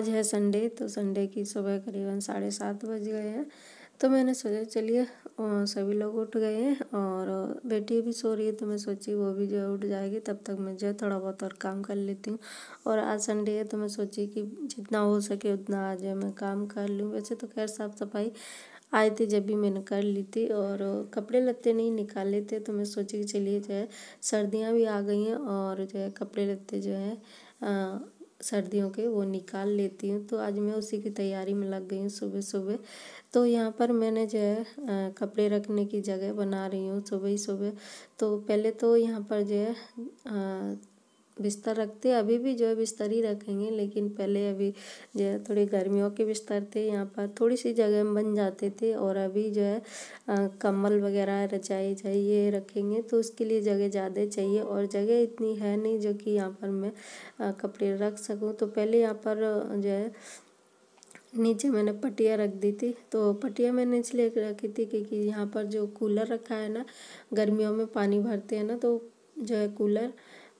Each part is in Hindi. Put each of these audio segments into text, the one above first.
आज है संडे तो संडे की सुबह करीबन साढ़े सात बज गए हैं तो मैंने सोचा चलिए सभी लोग उठ गए हैं और बेटी भी सो रही है तो मैं सोची वो भी जो है उठ जाएगी तब तक मैं जो है थोड़ा बहुत और काम कर लेती हूँ और आज संडे है तो मैं सोची कि जितना हो सके उतना आज मैं काम कर लूँ वैसे तो खैर साफ़ सफाई आए थे जब भी मैंने कर ली थी और कपड़े लत्ते नहीं निकाले थे तो मैं सोची कि चलिए जो है सर्दियाँ भी आ गई हैं और जो है कपड़े लत्ते जो है सर्दियों के वो निकाल लेती हूँ तो आज मैं उसी की तैयारी में लग गई हूँ सुबह सुबह तो यहाँ पर मैंने जो है कपड़े रखने की जगह बना रही हूँ सुबह ही सुबह तो पहले तो यहाँ पर जो है बिस्तर रखते अभी भी जो है बिस्तर ही रखेंगे लेकिन पहले अभी जो है थोड़ी गर्मियों के बिस्तर थे यहाँ पर थोड़ी सी जगह में बन जाते थे और अभी जो है कम्बल वगैरह रचाई चाहिए रखेंगे तो उसके लिए जगह ज़्यादा चाहिए और जगह इतनी है नहीं जो कि यहाँ पर मैं कपड़े रख सकूँ तो पहले यहाँ पर जो है नीचे मैंने पटिया रख दी थी तो पटिया मैंने इसलिए रखी थी क्योंकि यहाँ पर जो कूलर रखा है ना गर्मियों में पानी भरते हैं ना तो जो है कूलर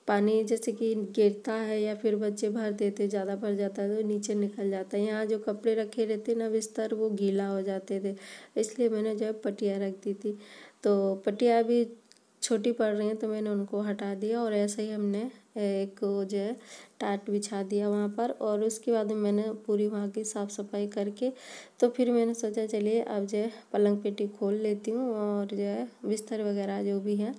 पानी जैसे कि गिरता है या फिर बच्चे भर देते ज़्यादा भर जाता है तो नीचे निकल जाता है यहाँ जो कपड़े रखे रहते ना बिस्तर वो गीला हो जाते थे इसलिए मैंने जो है पटिया रख दी थी तो पटिया अभी छोटी पड़ रही हैं तो मैंने उनको हटा दिया और ऐसे ही हमने एक जो है टाट बिछा दिया वहाँ पर और उसके बाद मैंने पूरी वहाँ की साफ़ सफाई करके तो फिर मैंने सोचा चलिए अब जो है पलंग पेटी खोल लेती हूँ और जो है बिस्तर वगैरह जो भी है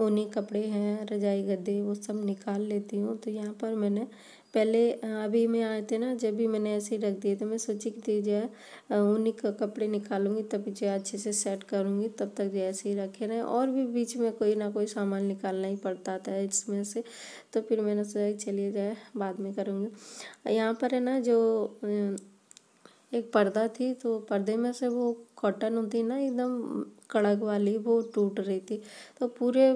ऊनी कपड़े हैं रजाई गद्दे वो सब निकाल लेती हूँ तो यहाँ पर मैंने पहले अभी मैं आए थे ना जब भी मैंने ऐसे ही रख दिए थे मैं सोची कि जो है ऊनी कपड़े निकालूंगी तब जो है अच्छे से सेट करूँगी तब तक जो ऐसे ही रखे रहे और भी बीच में कोई ना कोई सामान निकालना ही पड़ता था इसमें से तो फिर मैंने सोचा चलिए जाए बाद में करूँगी यहाँ पर है ना जो एक पर्दा थी तो पर्दे में से वो कॉटन होती ना एकदम कड़क वाली वो टूट रही थी तो पूरे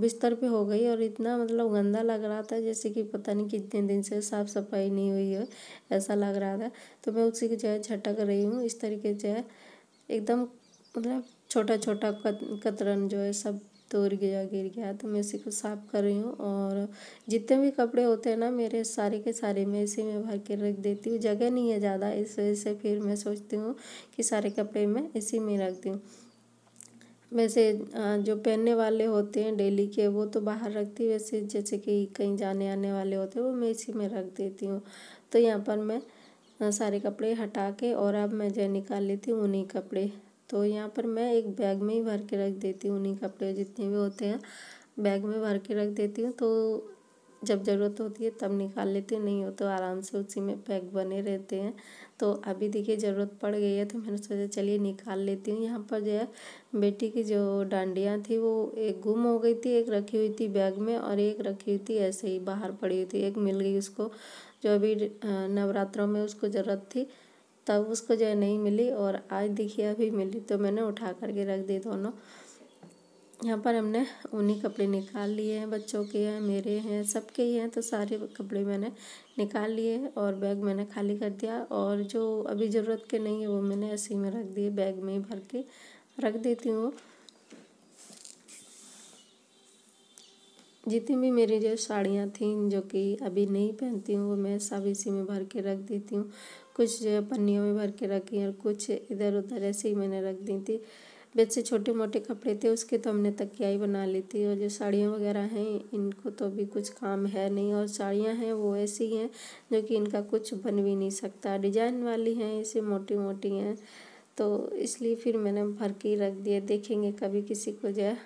बिस्तर पे हो गई और इतना मतलब गंदा लग रहा था जैसे कि पता नहीं कितने दिन से साफ़ सफाई नहीं हुई है ऐसा लग रहा था तो मैं उसी की जो है झटक रही हूँ इस तरीके जो है एकदम मतलब छोटा छोटा कतरन जो है सब तो उड़ गया गिर गया तो मैं इसी को साफ़ कर रही हूँ और जितने भी कपड़े होते हैं ना मेरे सारे के सारे मैं इसी में भर के रख देती हूँ जगह नहीं है ज़्यादा इस वजह से फिर मैं सोचती हूँ कि सारे कपड़े मैं इसी में रखती हूँ वैसे जो पहनने वाले होते हैं डेली के वो तो बाहर रखती वैसे जैसे कि कहीं जाने आने वाले होते हैं वो मैं इसी में रख देती हूँ तो यहाँ पर मैं सारे कपड़े हटा के और अब मैं जो निकाल लेती हूँ उन्हीं कपड़े तो यहाँ पर मैं एक बैग में ही भर के रख देती हूँ उन्हीं कपड़े जितने भी होते हैं बैग में भर के रख देती हूँ तो जब ज़रूरत होती है तब निकाल लेते हैं नहीं हो तो आराम से उसी में पैक बने रहते हैं तो अभी देखिए ज़रूरत पड़ गई है तो मैंने सोचा चलिए निकाल लेती हूँ यहाँ पर जो है बेटी की जो डांडियाँ थी वो एक गुम हो गई थी एक रखी हुई थी बैग में और एक रखी हुई थी ऐसे ही बाहर पड़ी हुई थी एक मिल गई उसको जो अभी नवरात्रों में उसको ज़रूरत थी तब उसको जो है नहीं मिली और आज देखिए अभी मिली तो मैंने उठा करके रख दी दोनों यहाँ पर हमने ऊनी कपड़े निकाल लिए हैं बच्चों के हैं मेरे हैं सबके ही हैं तो सारे कपड़े मैंने निकाल लिए और बैग मैंने खाली कर दिया और जो अभी ज़रूरत के नहीं है वो मैंने ऐसे में रख दिए बैग में ही भर के रख देती हूँ जितनी भी मेरी जो साड़ियाँ थीं जो कि अभी नहीं पहनती हूँ वो मैं सब इसी में भर के रख देती हूँ कुछ पन्नियों में भर के रखी और कुछ इधर उधर ऐसे ही मैंने रख दी थी बेड से छोटे मोटे कपड़े थे उसके तो हमने तकिया ही बना ली थी और जो साड़ियाँ वगैरह हैं इनको तो अभी कुछ काम है नहीं और साड़ियाँ हैं वो ऐसी हैं जो कि इनका कुछ बन भी नहीं सकता डिजाइन वाली हैं ऐसे मोटी मोटी हैं तो इसलिए फिर मैंने भर के ही रख दिए देखेंगे कभी किसी को जो है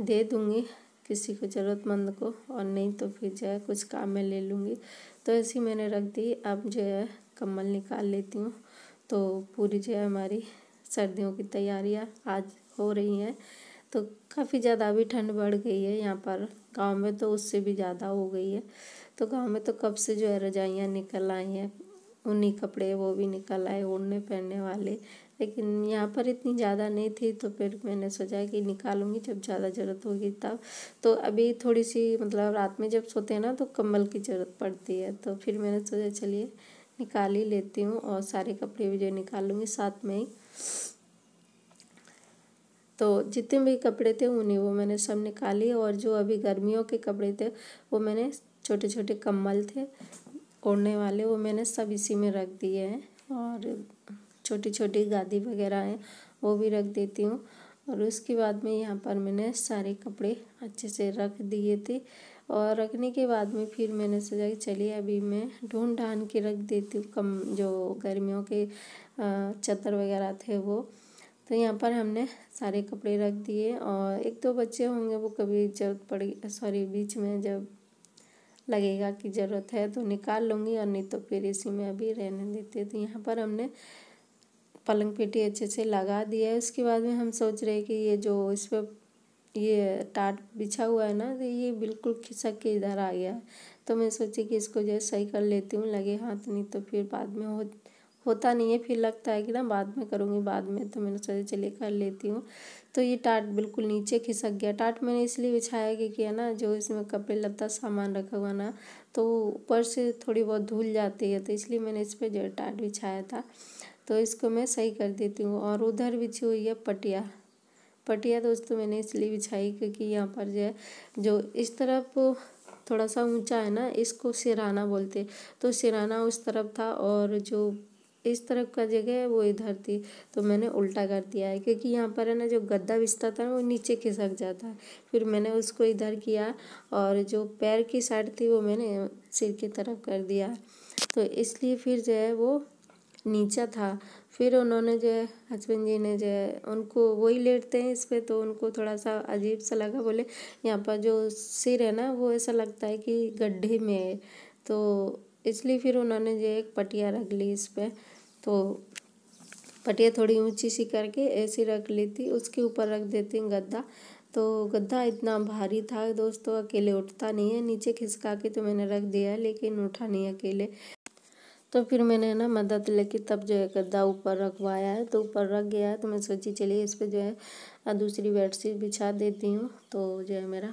दे दूँगी किसी को ज़रूरतमंद को और नहीं तो फिर जो है कुछ काम में ले लूँगी तो ऐसे ही मैंने रख दी अब जो है कम्बल निकाल लेती हूँ तो पूरी जो है हमारी सर्दियों की तैयारियाँ आज हो रही हैं तो काफ़ी ज़्यादा अभी ठंड बढ़ गई है यहाँ पर गांव में तो उससे भी ज़्यादा हो गई है तो गांव में तो कब से जो है रजाइयाँ निकल आई हैं उन्हीं कपड़े वो भी निकल आए ओढ़ने पहनने वाले लेकिन यहाँ पर इतनी ज़्यादा नहीं थी तो फिर मैंने सोचा कि निकालूंगी जब ज़्यादा ज़रूरत होगी तब तो अभी थोड़ी सी मतलब रात में जब सोते हैं ना तो कम्बल की ज़रूरत पड़ती है तो फिर मैंने सोचा चलिए निकाल ही लेती हूँ और सारे कपड़े भी जो निकाल लूँगी साथ में ही तो जितने भी कपड़े थे उन्हें वो मैंने सब निकाली और जो अभी गर्मियों के कपड़े थे वो मैंने छोटे छोटे कम्बल थे ओढ़ने वाले वो मैंने सब इसी में रख दिए हैं और छोटी छोटी गादी वगैरह हैं वो भी रख देती हूँ और उसके बाद में यहाँ पर मैंने सारे कपड़े अच्छे से रख दिए थे और रखने के बाद में फिर मैंने सोचा कि चलिए अभी मैं ढूँढ ढान के रख देती हूँ कम जो गर्मियों के चतर वगैरह थे वो तो यहाँ पर हमने सारे कपड़े रख दिए और एक दो बच्चे होंगे वो कभी जरूरत पड़ी सॉरी बीच में जब लगेगा कि ज़रूरत है तो निकाल लूँगी और नहीं तो फिर इसी में अभी रहने देते तो यहाँ पर हमने पलंग पेटी अच्छे से लगा दिया है उसके बाद में हम सोच रहे कि ये जो इस पर ये टाट बिछा हुआ है ना तो ये बिल्कुल खिसक के इधर आ गया है तो मैं सोची कि इसको जो है सही कर लेती हूँ लगे हाथ नहीं तो फिर बाद में हो होता नहीं है फिर लगता है कि ना बाद में करूँगी बाद में तो मैंने सोचा चलिए कर लेती हूँ तो ये टाट बिल्कुल नीचे खिसक गया टाट मैंने इसलिए बिछाया कि है ना जो इसमें कपड़े लत्ता सामान रखा हुआ ना तो ऊपर से थोड़ी बहुत धुल जाती है तो इसलिए मैंने इस पर जो है टाट बिछाया था तो इसको मैं सही कर देती हूँ और उधर बिछी हुई है पटिया पटिया दोस्तों तो मैंने इसलिए बिछाई क्योंकि यहाँ पर जो है जो इस तरफ थोड़ा सा ऊंचा है ना इसको सिराना बोलते तो सिराना उस तरफ था और जो इस तरफ का जगह है वो इधर थी तो मैंने उल्टा कर दिया है क्योंकि यहाँ पर है ना जो गद्दा बिस्ता था वो नीचे खिसक जाता है फिर मैंने उसको इधर किया और जो पैर की साइड थी वो मैंने सिर की तरफ कर दिया तो इसलिए फिर जो है वो नीचा था फिर उन्होंने जो है हस्बैंड जी ने जो है उनको वही लेटते हैं इस पर तो उनको थोड़ा सा अजीब सा लगा बोले यहाँ पर जो सिर है ना वो ऐसा लगता है कि गड्ढे में है तो इसलिए फिर उन्होंने जो एक पटिया रख ली इस पर तो पटिया थोड़ी ऊंची सी करके ऐसी रख ली थी उसके ऊपर रख देती हूँ गद्दा तो गद्दा इतना भारी था दोस्तों अकेले उठता नहीं है नीचे खिसका के तो मैंने रख दिया लेकिन उठा नहीं अकेले तो फिर मैंने ना मदद लेके तब जो है गद्दा ऊपर रखवाया है तो ऊपर रख गया है तो मैं सोची चलिए इस पर जो है दूसरी बेडशीट बिछा देती हूँ तो जो है मेरा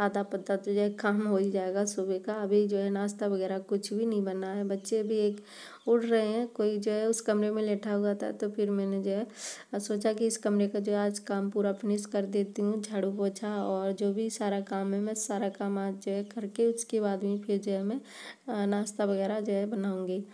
आधा पत्ता तो जो है काम हो ही जाएगा सुबह का अभी जो है नाश्ता वगैरह कुछ भी नहीं बना है बच्चे भी एक उड़ रहे हैं कोई जो है उस कमरे में लेटा हुआ था तो फिर मैंने जो है सोचा कि इस कमरे का जो है आज काम पूरा फिनिश कर देती हूँ झाड़ू पोछा और जो भी सारा काम है मैं सारा काम आज जो है करके उसके बाद में फिर जो है मैं नाश्ता वगैरह जो है बनाऊँगी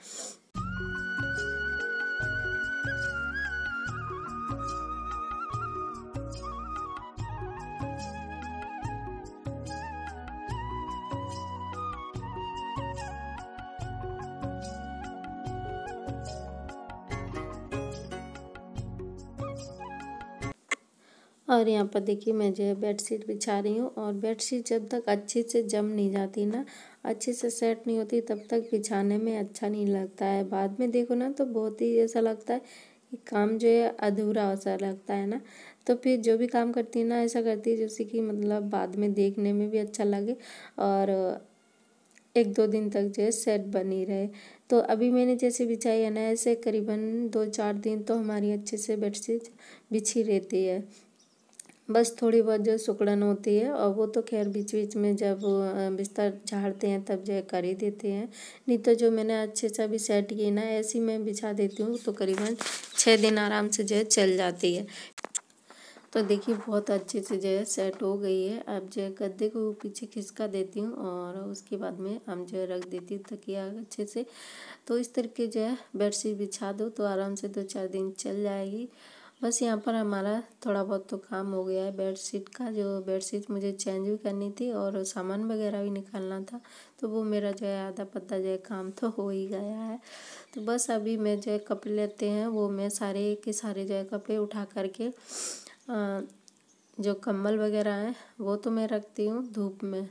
और यहाँ पर देखिए मैं जो है बेडशीट बिछा रही हूँ और बेडशीट जब तक अच्छे से जम नहीं जाती ना अच्छे से सेट नहीं होती तब तक बिछाने में अच्छा नहीं लगता है बाद में देखो ना तो बहुत ही ऐसा लगता है काम जो है अधूरा ऐसा लगता है ना तो फिर जो भी काम करती है ना ऐसा करती है जैसे कि मतलब बाद में देखने में भी अच्छा लगे और एक दो दिन तक जो है सेट बनी रहे तो अभी मैंने जैसे बिछाई है ना ऐसे करीबन दो चार दिन तो हमारी अच्छे से बेडशीट बिछी रहती है बस थोड़ी बहुत जो सुकड़न होती है और वो तो खैर बीच बीच में जब बिस्तर झाड़ते हैं तब जो है कर ही देते हैं नहीं तो जो मैंने अच्छे से अभी सेट किए ना ऐसी मैं बिछा देती हूँ तो करीबन छः दिन आराम से जो है चल जाती है तो देखिए बहुत अच्छे से जो है सेट हो गई है अब जो है गद्दे को पीछे खिसका देती हूँ और उसके बाद में हम जो है रख देती हूँ तकिया अच्छे से तो इस तरह जो है बेडशीट बिछा दो तो आराम से दो चार दिन चल जाएगी बस यहाँ पर हमारा थोड़ा बहुत तो काम हो गया है बेडशीट का जो बेडशीट मुझे चेंज भी करनी थी और सामान वगैरह भी निकालना था तो वो मेरा जो है आधा पत्ता जो है काम तो हो ही गया है तो बस अभी मैं जो है कपड़े लेते हैं वो मैं सारे के सारे जो है कपड़े उठा करके आ, जो कम्बल वगैरह हैं वो तो मैं रखती हूँ धूप में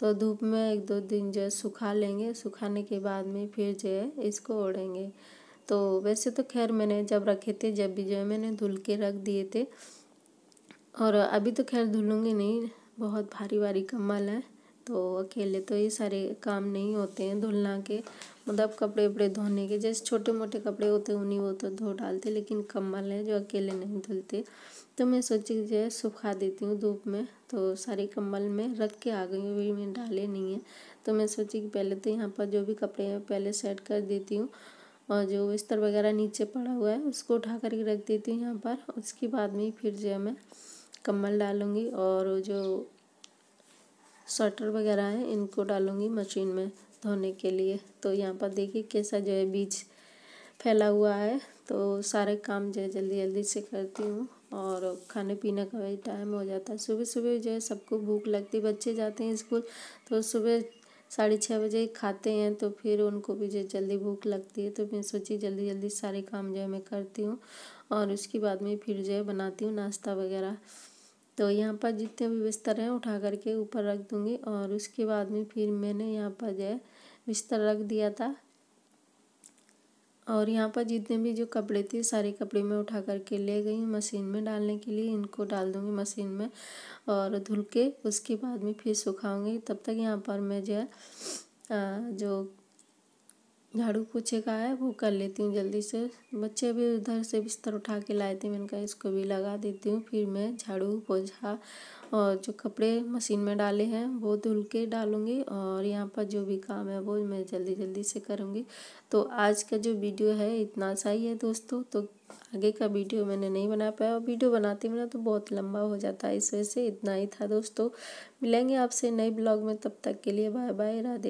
तो धूप में एक दो दिन जो है सुखा लेंगे सुखाने के बाद में फिर जो है इसको ओढ़ेंगे तो वैसे तो खैर मैंने जब रखे थे जब भी जो है मैंने धुल के रख दिए थे और अभी तो खैर धुलूँगी नहीं बहुत भारी भारी कम्बल है तो अकेले तो ये सारे काम नहीं होते हैं धुलना के मतलब कपड़े वपड़े धोने के जैसे छोटे मोटे कपड़े होते उन्हीं वो तो धो डालते लेकिन कम्बल है जो अकेले नहीं धुलते तो मैं सोची जो है सुखा देती हूँ धूप में तो सारे कम्बल में रख के आ गई अभी मैं डाले नहीं है तो मैं सोची कि पहले तो यहाँ पर जो भी कपड़े हैं पहले सेट कर देती हूँ और जो बिस्तर वगैरह नीचे पड़ा हुआ है उसको उठा करके रख देती हूँ यहाँ पर उसके बाद में फिर जो है मैं कम्बल डालूँगी और जो स्वेटर वगैरह है इनको डालूँगी मशीन में धोने के लिए तो यहाँ पर देखिए कैसा जो है बीज फैला हुआ है तो सारे काम जो है जल्दी जल्दी से करती हूँ और खाने पीने का भी टाइम हो जाता है सुबह सुबह जो है सबको भूख लगती बच्चे जाते हैं स्कूल तो सुबह साढ़े छः बजे खाते हैं तो फिर उनको भी जो जल्दी भूख लगती है तो मैं सोची जल्दी जल्दी सारे काम जो है मैं करती हूँ और उसके बाद में फिर जो है बनाती हूँ नाश्ता वगैरह तो यहाँ पर जितने भी बिस्तर हैं उठा करके ऊपर रख दूँगी और उसके बाद में फिर मैंने यहाँ पर जो है बिस्तर रख दिया था और यहाँ पर जितने भी जो कपड़े थे सारे कपड़े मैं उठा करके ले गई हूँ मशीन में डालने के लिए इनको डाल दूँगी मशीन में और धुल के उसके बाद में फिर सुखाऊँगी तब तक यहाँ पर मैं जो है जो झाड़ू पोछे का है वो कर लेती हूँ जल्दी से बच्चे भी उधर से बिस्तर उठा के लाए थे मैंने कहा इसको भी लगा देती हूँ फिर मैं झाड़ू पोछा और जो कपड़े मशीन में डाले हैं वो धुल के डालूँगी और यहाँ पर जो भी काम है वो मैं जल्दी जल्दी से करूँगी तो आज का जो वीडियो है इतना सा ही है दोस्तों तो आगे का वीडियो मैंने नहीं बना पाया और वीडियो बनाती मेरा तो बहुत लंबा हो जाता है इस वजह से इतना ही था दोस्तों मिलेंगे आपसे नए ब्लॉग में तब तक के लिए बाय बाय राधे